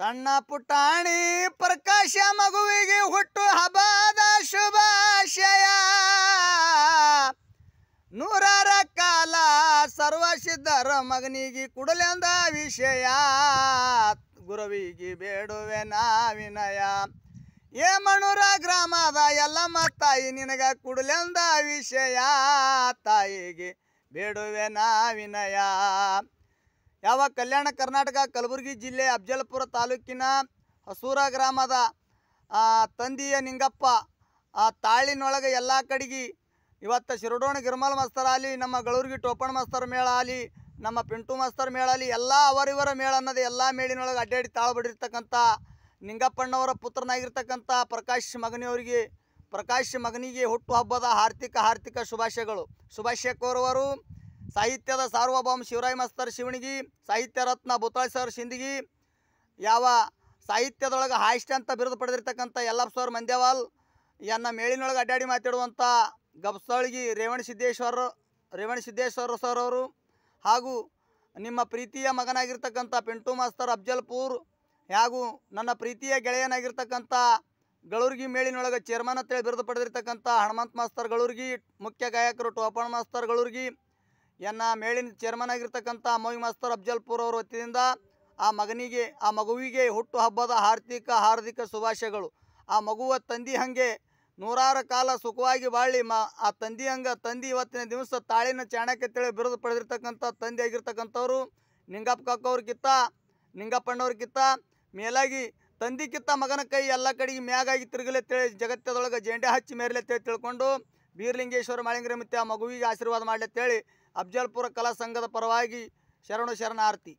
ಸಣ್ಣ ಪುಟಾಣಿ ಪ್ರಕಾಶ ಮಗುವಿಗೆ ಹುಟ್ಟು ಹಬ್ಬದ ಶುಭಾಶಯ ನೂರಾರ ಕಾಲ ಸರ್ವಸಿದ್ಧರ ಮಗನಿಗೆ ಕುಡಲೆಂದ ವಿಷಯ ಗುರುವಿಗೆ ಬೇಡುವೆ ನಾವಿನಯ ಏಮಣೂರ ಗ್ರಾಮದ ಎಲ್ಲಮ್ಮ ತಾಯಿ ನಿನಗ ಕುಡಲೆಂದ ವಿಷಯ ತಾಯಿಗೆ ಬೇಡುವೆ ವಿನಯ ಯಾವ ಕಲ್ಯಾಣ ಕರ್ನಾಟಕ ಕಲಬುರಗಿ ಜಿಲ್ಲೆ ಅಬ್ಜಲ್ಪುರ ತಾಲೂಕಿನ ಹಸೂರ ಗ್ರಾಮದ ತಂದಿಯ ನಿಂಗಪ್ಪ ಆ ತಾಳಿನೊಳಗೆ ಎಲ್ಲ ಕಡೆಗೆ ಇವತ್ತು ಶಿರಡೋಣ ಗಿರ್ಮಲ್ ಮಾಸ್ತರ ಆಗಲಿ ನಮ್ಮ ಗಳೂರ್ಗಿ ಟೋಪಣ ಮಾಸ್ತರ ಮೇಳ ಆಲಿ ನಮ್ಮ ಪಿಂಟು ಮಾಸ್ತರ ಮೇಳ ಆಲಿ ಎಲ್ಲ ಅವರಿವರ ಮೇಳ ಅನ್ನೋದು ಎಲ್ಲ ಮೇಳಿನೊಳಗೆ ಅಡ್ಡಾಡಿ ತಾಳು ನಿಂಗಪ್ಪಣ್ಣವರ ಪುತ್ರನಾಗಿರ್ತಕ್ಕಂಥ ಪ್ರಕಾಶ್ ಮಗನಿಯವರಿಗೆ ಪ್ರಕಾಶ್ ಮಗನಿಗೆ ಹುಟ್ಟುಹಬ್ಬದ ಆರ್ಥಿಕ ಆರ್ಥಿಕ ಶುಭಾಶಯಗಳು ಶುಭಾಶಯ ಕೋರುವರು ಸಾಹಿತ್ಯದ ಸಾರ್ವಭೌಮ ಶಿವರಾಯ ಮಾಸ್ತರ್ ಶಿವಣಿಗಿ ಸಾಹಿತ್ಯ ರತ್ನ ಬುತ್ತಾಳ್ ಸರ್ ಶಿಂದಗಿ ಯಾವ ಸಾಹಿತ್ಯದೊಳಗೆ ಹಾಯಿಸ್ಟ್ ಅಂತ ಬಿರುದು ಪಡೆದಿರ್ತಕ್ಕಂಥ ಯಲ್ಲಪ್ಪ ಸರ್ ಮಂದ್ಯವಾಲ್ ಎನ್ನ ಮೇಳಿನೊಳಗೆ ಅಡ್ಡಾಡಿ ಮಾತಾಡುವಂಥ ಗಬ್ಸಳ್ಗಿ ರೇವಣ ಸಿದ್ದೇಶ್ವರ ರೇವಣ ಸಿದ್ದೇಶ್ವರ ಸರ್ ಅವರು ಹಾಗೂ ನಿಮ್ಮ ಪ್ರೀತಿಯ ಮಗನಾಗಿರ್ತಕ್ಕಂಥ ಪಿಂಟು ಮಾಸ್ತರ್ ಅಫ್ಜಲ್ಪುರ್ ಹಾಗೂ ನನ್ನ ಪ್ರೀತಿಯ ಗೆಳೆಯನಾಗಿರ್ತಕ್ಕಂಥ ಗಳೂರ್ಗಿ ಮೇಳಿನೊಳಗೆ ಚೇರ್ಮನ್ ಅಂತೇಳಿ ಬಿರುದು ಪಡೆದಿರ್ತಕ್ಕಂಥ ಹನುಮಂತ್ ಮಾಸ್ತರ್ ಗಳೂರ್ಗಿ ಮುಖ್ಯ ಗಾಯಕರು ಟೋಪಣ್ ಮಾಸ್ತರ್ ಗಳೂರ್ಗಿ ಎನ್ನ ಮೇಳಿನ ಚೇರ್ಮನ್ ಆಗಿರ್ತಕ್ಕಂಥ ಅಮೋಗಿ ಮಾಸ್ತರ್ ಅಫ್ಜಲ್ಪುರ್ ಅವರ ವತಿಯಿಂದ ಆ ಮಗನಿಗೆ ಆ ಮಗುವಿಗೆ ಹುಟ್ಟು ಹಬ್ಬದ ಆರ್ಥಿಕ ಹಾರ್ದಿಕ ಶುಭಾಶಯಗಳು ಆ ಮಗುವ ತಂದಿ ಹಂಗೆ ನೂರಾರು ಕಾಲ ಸುಖವಾಗಿ ಬಾಳಿ ಮ ಆ ತಂದಿ ಹಂಗೆ ತಂದಿ ಇವತ್ತಿನ ದಿವಸ ತಾಳಿನ ಚಾಣಕ್ಯ ತಿಳಿ ಬಿರುದು ಪಡೆದಿರ್ತಕ್ಕಂಥ ತಂದೆ ಆಗಿರ್ತಕ್ಕಂಥವ್ರು ನಿಂಗಪ್ಪ ನಿಂಗಪ್ಪಣ್ಣವ್ರ ನಿಂಗಪ್ಪಣ್ಣವ್ರಿಗಿತ್ತ ಮೇಲಾಗಿ ತಂದಿಕ್ಕಿತ್ತ ಮಗನ ಕೈ ಎಲ್ಲ ಕಡೆಗೆ ಮ್ಯಾಗಾಗಿ ತಿರುಗಲೇ ತಿಳಿ ಜಗತ್ತದೊಳಗೆ ಜೆಂಡೆ ಹಚ್ಚಿ ಮೇರಲೆ ತಿಳಿ ತಿಳ್ಕೊಂಡು ಬೀರ್ಲಿಂಗೇಶ್ವರ ಮತ್ತೆ ಆ ಮಗುವಿಗೆ ಆಶೀರ್ವಾದ ಮಾಡಲಿ ಅಂತೇಳಿ ಅಫ್ಜಲ್ಪುರ ಕಲಾ ಸಂಘದ ಪರವಾಗಿ ಶರಣು ಶರಣಾರ್ತಿ